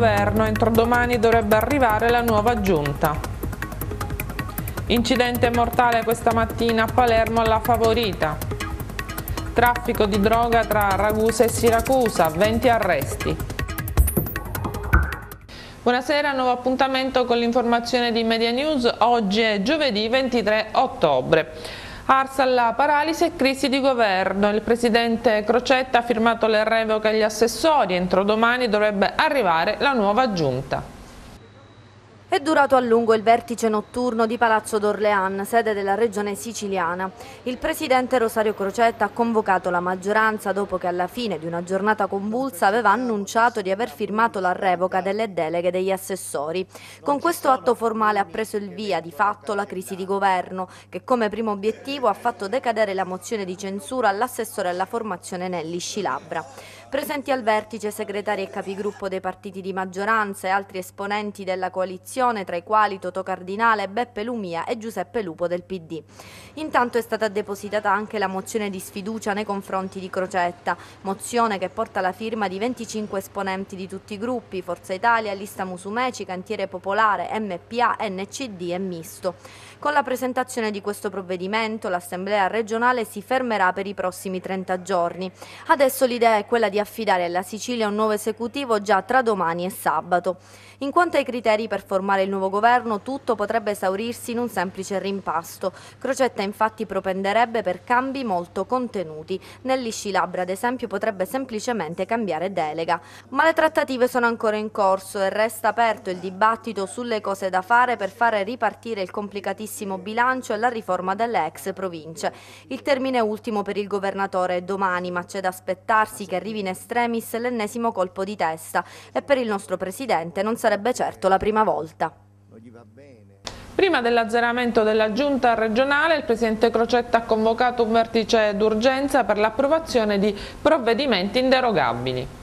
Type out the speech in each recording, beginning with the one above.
governo, entro domani dovrebbe arrivare la nuova giunta. Incidente mortale questa mattina a Palermo alla Favorita. Traffico di droga tra Ragusa e Siracusa, 20 arresti. Buonasera, nuovo appuntamento con l'informazione di Media News. Oggi è giovedì 23 ottobre. Arsa alla paralisi e crisi di governo. Il presidente Crocetta ha firmato le revoche agli assessori. Entro domani dovrebbe arrivare la nuova giunta. È durato a lungo il vertice notturno di Palazzo d'Orléans, sede della regione siciliana. Il presidente Rosario Crocetta ha convocato la maggioranza dopo che alla fine di una giornata convulsa aveva annunciato di aver firmato la revoca delle deleghe degli assessori. Con questo atto formale ha preso il via di fatto la crisi di governo, che come primo obiettivo ha fatto decadere la mozione di censura all'assessore alla formazione Nelli Scilabra. Presenti al vertice segretari e capigruppo dei partiti di maggioranza e altri esponenti della coalizione, tra i quali Toto Cardinale, Beppe Lumia e Giuseppe Lupo del PD. Intanto è stata depositata anche la mozione di sfiducia nei confronti di Crocetta, mozione che porta la firma di 25 esponenti di tutti i gruppi, Forza Italia, Lista Musumeci, Cantiere Popolare, MPA, NCD e Misto. Con la presentazione di questo provvedimento l'Assemblea regionale si fermerà per i prossimi 30 giorni. Adesso l'idea è quella di affidare alla Sicilia un nuovo esecutivo già tra domani e sabato. In quanto ai criteri per formare il nuovo governo, tutto potrebbe esaurirsi in un semplice rimpasto. Crocetta infatti propenderebbe per cambi molto contenuti. Nell'Iscilabra, ad esempio, potrebbe semplicemente cambiare delega. Ma le trattative sono ancora in corso e resta aperto il dibattito sulle cose da fare per fare ripartire il complicatissimo bilancio e la riforma delle ex province. Il termine ultimo per il governatore è domani, ma c'è da aspettarsi che arrivi estremis l'ennesimo colpo di testa e per il nostro presidente non sarebbe certo la prima volta. Prima dell'azzeramento della giunta regionale il presidente Crocetta ha convocato un vertice d'urgenza per l'approvazione di provvedimenti inderogabili.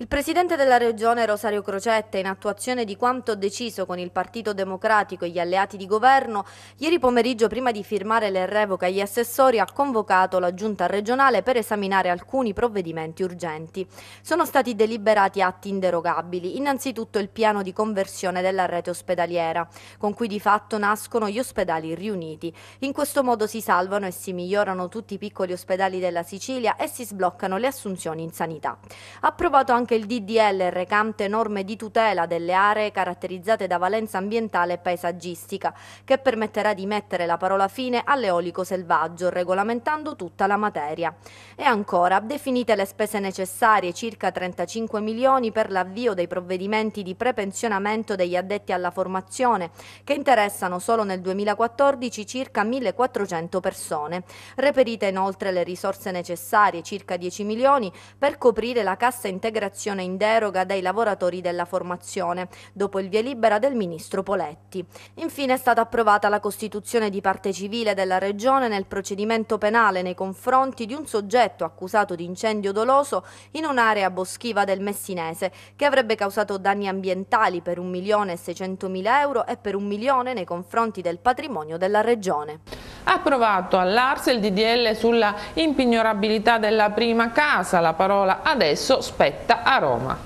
Il presidente della regione Rosario Crocetta, in attuazione di quanto deciso con il Partito Democratico e gli alleati di governo, ieri pomeriggio prima di firmare le revoca agli assessori ha convocato la giunta regionale per esaminare alcuni provvedimenti urgenti. Sono stati deliberati atti inderogabili, innanzitutto il piano di conversione della rete ospedaliera, con cui di fatto nascono gli ospedali riuniti. In questo modo si salvano e si migliorano tutti i piccoli ospedali della Sicilia e si sbloccano le assunzioni in sanità. Approvato anche anche il DDL recante norme di tutela delle aree caratterizzate da valenza ambientale e paesaggistica, che permetterà di mettere la parola fine all'eolico selvaggio, regolamentando tutta la materia. E ancora, definite le spese necessarie, circa 35 milioni per l'avvio dei provvedimenti di prepensionamento degli addetti alla formazione, che interessano solo nel 2014 circa 1.400 persone. Reperite inoltre le risorse necessarie, circa 10 milioni, per coprire la cassa integrazione contrattazione in deroga dei lavoratori della formazione, dopo il via libera del ministro Poletti. Infine è stata approvata la costituzione di parte civile della Regione nel procedimento penale nei confronti di un soggetto accusato di incendio doloso in un'area boschiva del Messinese, che avrebbe causato danni ambientali per 1.600.000 euro e per 1 milione nei confronti del patrimonio della Regione. Approvato all'Ars il DDL sulla impignorabilità della prima casa, la parola adesso spetta a Roma.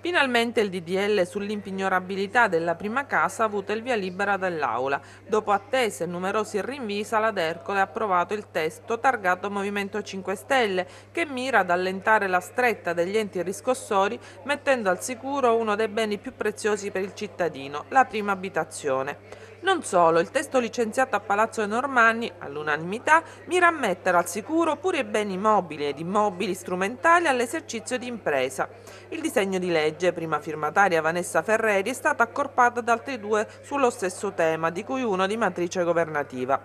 Finalmente il DDL sull'impignorabilità della prima casa ha avuto il via libera dall'Aula. Dopo attese e numerosi rinvii, Sala d'Ercole ha approvato il testo targato Movimento 5 Stelle, che mira ad allentare la stretta degli enti riscossori, mettendo al sicuro uno dei beni più preziosi per il cittadino, la prima abitazione. Non solo, il testo licenziato a Palazzo Normanni, all'unanimità, mira a mettere al sicuro pure i beni mobili ed immobili strumentali all'esercizio di impresa. Il disegno di legge, prima firmataria Vanessa Ferreri, è stato accorpato da altri due sullo stesso tema, di cui uno di matrice governativa.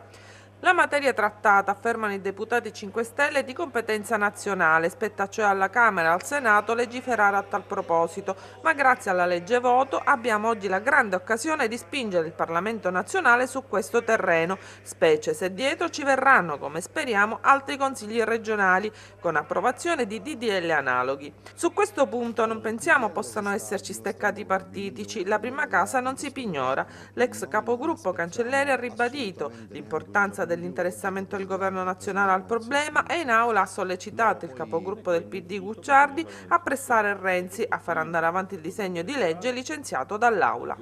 La materia trattata, affermano i deputati 5 Stelle, è di competenza nazionale, spetta cioè alla Camera e al Senato legiferare a tal proposito, ma grazie alla legge voto abbiamo oggi la grande occasione di spingere il Parlamento nazionale su questo terreno, specie se dietro ci verranno, come speriamo, altri consigli regionali con approvazione di DDL analoghi. Su questo punto non pensiamo possano esserci steccati partitici, la prima casa non si pignora. L'ex capogruppo cancelliere ha ribadito l'importanza dell'interessamento del governo nazionale al problema e in aula ha sollecitato il capogruppo del PD Gucciardi a pressare Renzi a far andare avanti il disegno di legge licenziato dall'aula.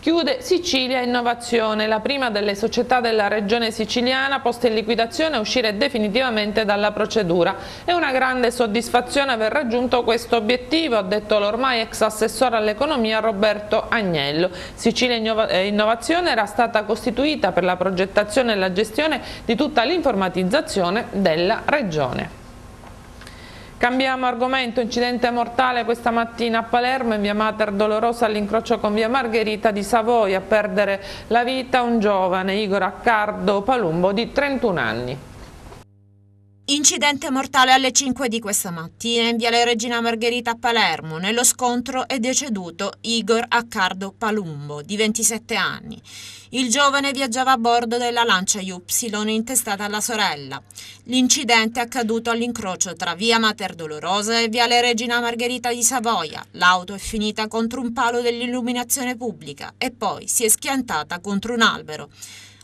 Chiude Sicilia Innovazione, la prima delle società della regione siciliana posta in liquidazione a uscire definitivamente dalla procedura. È una grande soddisfazione aver raggiunto questo obiettivo, ha detto l'ormai ex assessore all'economia Roberto Agnello. Sicilia eh, Innovazione era stata costituita per la progettazione e la gestione di tutta l'informatizzazione della regione. Cambiamo argomento, incidente mortale questa mattina a Palermo in via Mater Dolorosa all'incrocio con via Margherita di Savoia a perdere la vita un giovane, Igor Accardo Palumbo di 31 anni. Incidente mortale alle 5 di questa mattina in Viale Regina Margherita a Palermo. Nello scontro è deceduto Igor Accardo Palumbo, di 27 anni. Il giovane viaggiava a bordo della lancia Y intestata alla sorella. L'incidente è accaduto all'incrocio tra Via Mater Dolorosa e Viale Regina Margherita di Savoia. L'auto è finita contro un palo dell'illuminazione pubblica e poi si è schiantata contro un albero.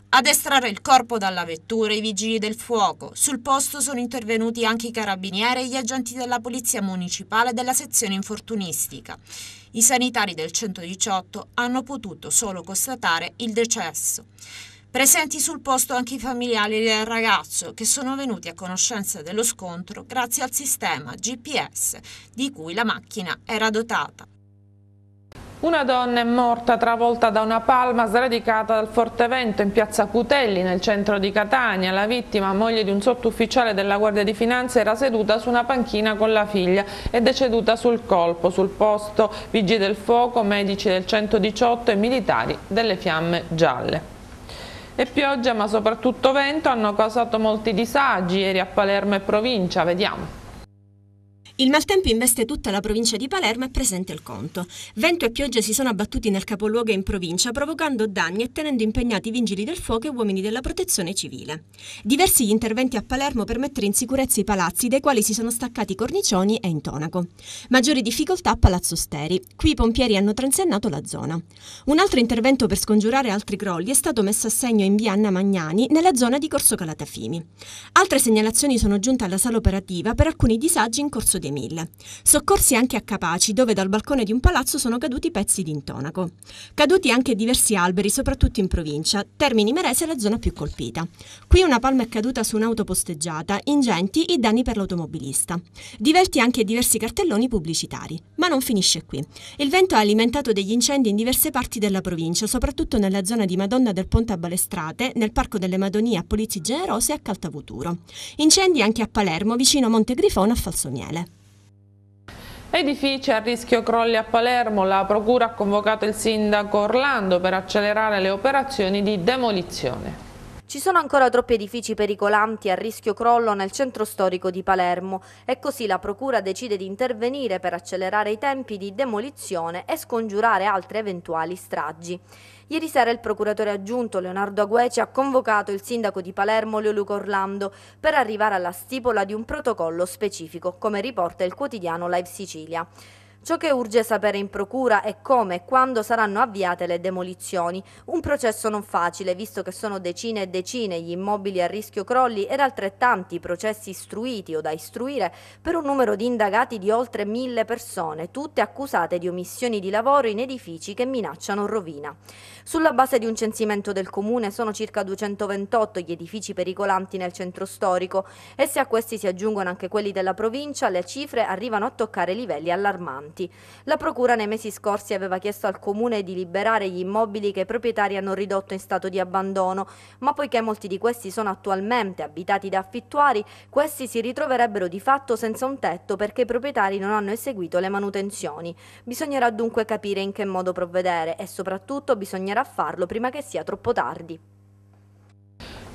Ad estrarre il corpo dalla vettura i vigili del fuoco. Sul posto sono intervenuti anche i carabinieri e gli agenti della Polizia Municipale della sezione infortunistica. I sanitari del 118 hanno potuto solo constatare il decesso. Presenti sul posto anche i familiari del ragazzo che sono venuti a conoscenza dello scontro grazie al sistema GPS di cui la macchina era dotata. Una donna è morta travolta da una palma sradicata dal forte vento in piazza Cutelli, nel centro di Catania. La vittima, moglie di un sottufficiale della Guardia di Finanza, era seduta su una panchina con la figlia e deceduta sul colpo. Sul posto vigili del fuoco, medici del 118 e militari delle fiamme gialle. E pioggia ma soprattutto vento hanno causato molti disagi ieri a Palermo e provincia, vediamo. Il maltempo investe tutta la provincia di Palermo e presente il conto. Vento e piogge si sono abbattuti nel capoluogo e in provincia, provocando danni e tenendo impegnati i vigili del fuoco e uomini della protezione civile. Diversi gli interventi a Palermo per mettere in sicurezza i palazzi, dai quali si sono staccati cornicioni e intonaco. Maggiori difficoltà a Palazzo Steri. Qui i pompieri hanno transennato la zona. Un altro intervento per scongiurare altri crolli è stato messo a segno in via Anna Magnani, nella zona di Corso Calatafimi. Altre segnalazioni sono giunte alla sala operativa per alcuni disagi in corso di di Emilla. Soccorsi anche a Capaci, dove dal balcone di un palazzo sono caduti pezzi di intonaco. Caduti anche diversi alberi, soprattutto in provincia. Termini Merese è la zona più colpita. Qui una palma è caduta su un'auto posteggiata, ingenti i danni per l'automobilista. Diverti anche diversi cartelloni pubblicitari. Ma non finisce qui. Il vento ha alimentato degli incendi in diverse parti della provincia, soprattutto nella zona di Madonna del Ponte a Balestrate, nel Parco delle Madonie a Polizzi Generose e a Caltavuturo. Incendi anche a Palermo, vicino a Monte Grifone a Falso Miele. Edifici a rischio crolli a Palermo, la Procura ha convocato il sindaco Orlando per accelerare le operazioni di demolizione. Ci sono ancora troppi edifici pericolanti a rischio crollo nel centro storico di Palermo e così la Procura decide di intervenire per accelerare i tempi di demolizione e scongiurare altre eventuali stragi. Ieri sera il procuratore aggiunto Leonardo Agueci ha convocato il sindaco di Palermo Leoluco Orlando per arrivare alla stipula di un protocollo specifico, come riporta il quotidiano Live Sicilia. Ciò che urge sapere in procura è come e quando saranno avviate le demolizioni. Un processo non facile, visto che sono decine e decine gli immobili a rischio crolli ed altrettanti i processi istruiti o da istruire per un numero di indagati di oltre mille persone, tutte accusate di omissioni di lavoro in edifici che minacciano rovina. Sulla base di un censimento del comune sono circa 228 gli edifici pericolanti nel centro storico e se a questi si aggiungono anche quelli della provincia, le cifre arrivano a toccare livelli allarmanti ristoranti. La procura nei mesi scorsi aveva chiesto al comune di liberare gli immobili che i proprietari hanno ridotto in stato di abbandono, ma poiché molti di questi sono attualmente abitati da affittuari, questi si ritroverebbero di fatto senza un tetto perché i proprietari non hanno eseguito le manutenzioni. Bisognerà dunque capire in che modo provvedere e soprattutto bisognerà farlo prima che sia troppo tardi.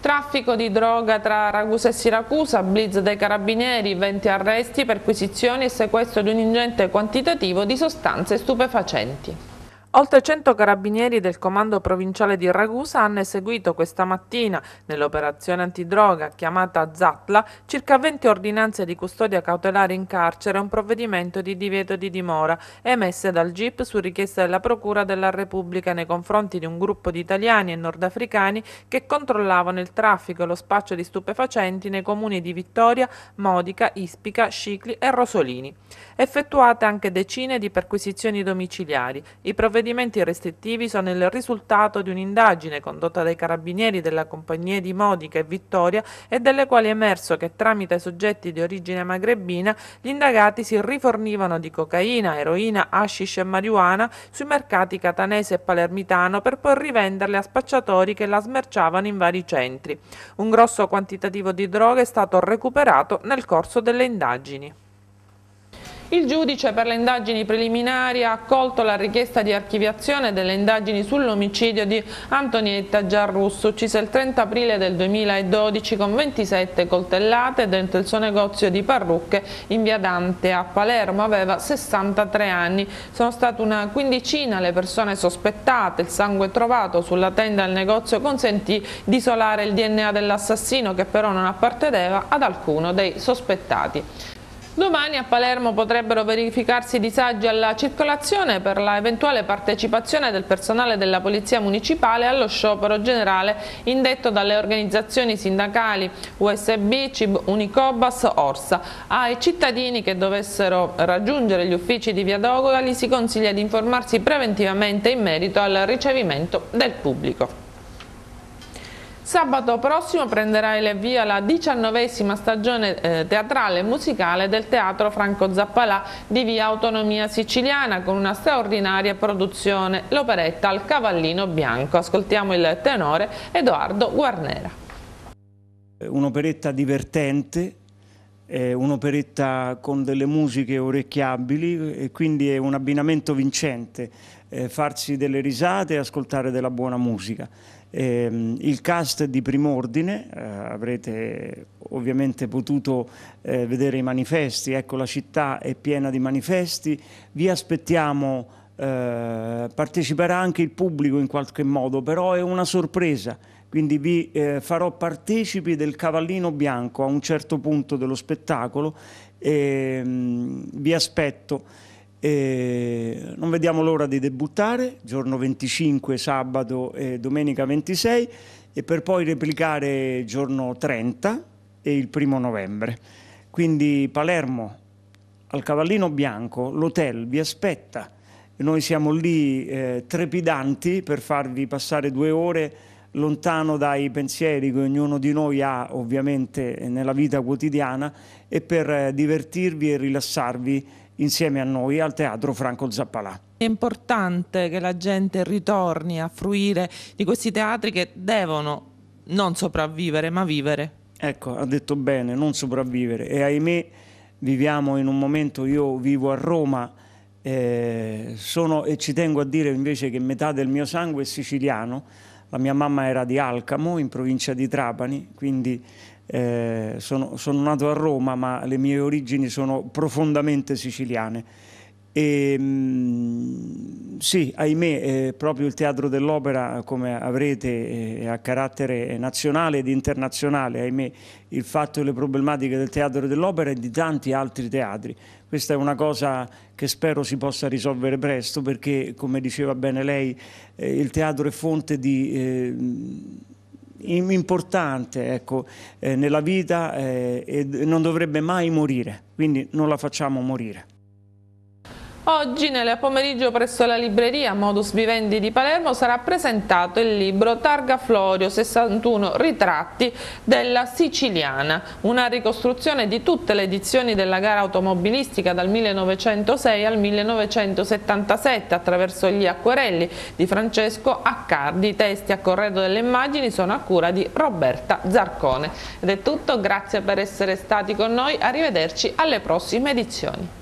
Traffico di droga tra Ragusa e Siracusa, blitz dei carabinieri, 20 arresti, perquisizioni e sequestro di un ingente quantitativo di sostanze stupefacenti. Oltre 100 carabinieri del comando provinciale di Ragusa hanno eseguito questa mattina, nell'operazione antidroga chiamata Zatla, circa 20 ordinanze di custodia cautelare in carcere e un provvedimento di divieto di dimora, emesse dal GIP su richiesta della Procura della Repubblica nei confronti di un gruppo di italiani e nordafricani che controllavano il traffico e lo spaccio di stupefacenti nei comuni di Vittoria, Modica, Ispica, Scicli e Rosolini. Effettuate anche decine di perquisizioni domiciliari. I provvedimenti provvedimenti restrittivi sono il risultato di un'indagine condotta dai carabinieri della compagnia di Modica e Vittoria e delle quali è emerso che tramite soggetti di origine magrebina gli indagati si rifornivano di cocaina, eroina, hashish e marijuana sui mercati catanese e palermitano per poi rivenderle a spacciatori che la smerciavano in vari centri. Un grosso quantitativo di droga è stato recuperato nel corso delle indagini. Il giudice per le indagini preliminari ha accolto la richiesta di archiviazione delle indagini sull'omicidio di Antonietta Giarrusso, uccisa il 30 aprile del 2012 con 27 coltellate dentro il suo negozio di parrucche in via Dante a Palermo, aveva 63 anni. Sono state una quindicina le persone sospettate, il sangue trovato sulla tenda del negozio consentì di isolare il DNA dell'assassino che però non apparteneva ad alcuno dei sospettati. Domani a Palermo potrebbero verificarsi disagi alla circolazione per la eventuale partecipazione del personale della Polizia Municipale allo sciopero generale indetto dalle organizzazioni sindacali USB, CIB, Unicobas, Orsa. Ai cittadini che dovessero raggiungere gli uffici di Via Dogola si consiglia di informarsi preventivamente in merito al ricevimento del pubblico. Sabato prossimo prenderà il via la diciannovesima stagione eh, teatrale e musicale del Teatro Franco Zappalà di via Autonomia Siciliana con una straordinaria produzione, l'operetta Al Cavallino Bianco. Ascoltiamo il tenore Edoardo Guarnera. Eh, un'operetta divertente, un'operetta con delle musiche orecchiabili e quindi è un abbinamento vincente, eh, farsi delle risate e ascoltare della buona musica. Ehm, il cast di prim'ordine, eh, avrete ovviamente potuto eh, vedere i manifesti, ecco la città è piena di manifesti, vi aspettiamo, eh, parteciperà anche il pubblico in qualche modo, però è una sorpresa, quindi vi eh, farò partecipi del cavallino bianco a un certo punto dello spettacolo, ehm, vi aspetto. E non vediamo l'ora di debuttare, giorno 25, sabato e domenica 26 e per poi replicare giorno 30 e il primo novembre. Quindi Palermo, al Cavallino Bianco, l'hotel vi aspetta. Noi siamo lì eh, trepidanti per farvi passare due ore lontano dai pensieri che ognuno di noi ha ovviamente nella vita quotidiana e per eh, divertirvi e rilassarvi insieme a noi al Teatro Franco Zappalà. È importante che la gente ritorni a fruire di questi teatri che devono non sopravvivere ma vivere. Ecco, ha detto bene, non sopravvivere e ahimè viviamo in un momento, io vivo a Roma eh, sono, e ci tengo a dire invece che metà del mio sangue è siciliano, la mia mamma era di Alcamo in provincia di Trapani, quindi eh, sono, sono, nato a Roma ma le mie origini sono profondamente siciliane. E, ehm, sì, ahimè, eh, proprio il Teatro dell'Opera, come avrete, è eh, a carattere nazionale ed internazionale, ahimè, il fatto e le problematiche del Teatro dell'Opera e di tanti altri teatri. Questa è una cosa che spero si possa risolvere presto perché, come diceva bene lei, eh, il teatro è fonte di... Eh, importante ecco, eh, nella vita eh, e non dovrebbe mai morire, quindi non la facciamo morire. Oggi nel pomeriggio presso la libreria Modus Vivendi di Palermo sarà presentato il libro Targa Florio 61 ritratti della siciliana, una ricostruzione di tutte le edizioni della gara automobilistica dal 1906 al 1977 attraverso gli acquerelli di Francesco Accardi. I testi a corredo delle immagini sono a cura di Roberta Zarcone. Ed è tutto, grazie per essere stati con noi, arrivederci alle prossime edizioni.